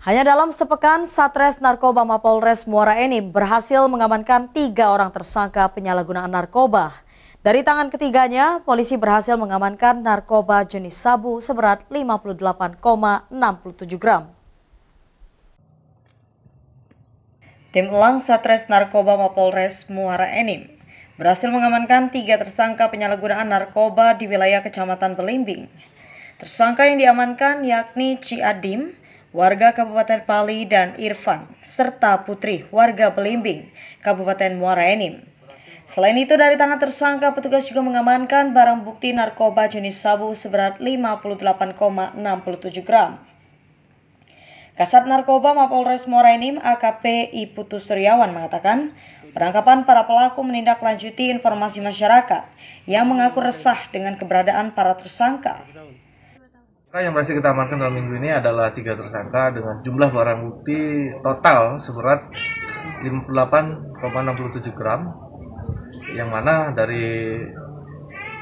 Hanya dalam sepekan, Satres Narkoba Mapolres Muara Enim berhasil mengamankan tiga orang tersangka penyalahgunaan narkoba. Dari tangan ketiganya, polisi berhasil mengamankan narkoba jenis sabu seberat 58,67 gram. Tim Elang Satres Narkoba Mapolres Muara Enim berhasil mengamankan tiga tersangka penyalahgunaan narkoba di wilayah Kecamatan Belimbing. Tersangka yang diamankan yakni Ciadim, warga Kabupaten Pali dan Irfan, serta Putri, warga Belimbing, Kabupaten Muara Enim. Selain itu, dari tangan tersangka, petugas juga mengamankan barang bukti narkoba jenis sabu seberat 58,67 gram. Kasat Narkoba Mapolres Muara Enim AKP Iputu Suryawan mengatakan, penangkapan para pelaku menindaklanjuti informasi masyarakat yang mengaku resah dengan keberadaan para tersangka. Nah, yang berhasil kita amankan dalam minggu ini adalah tiga tersangka dengan jumlah barang bukti total seberat 58,67 gram yang mana dari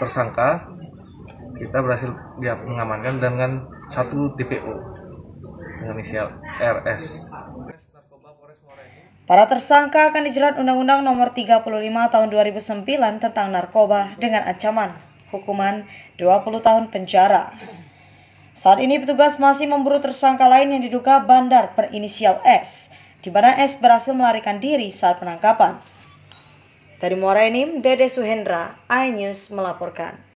tersangka kita berhasil ya, mengamankan dengan satu TPO dengan inisial RS. Para tersangka akan dijerat Undang-Undang Nomor 35 Tahun 2009 tentang narkoba dengan ancaman hukuman 20 tahun penjara. Saat ini petugas masih memburu tersangka lain yang diduga bandar berinisial S, di mana S berhasil melarikan diri saat penangkapan. Dari Muara Enim, Dede Suhendra, iNews melaporkan.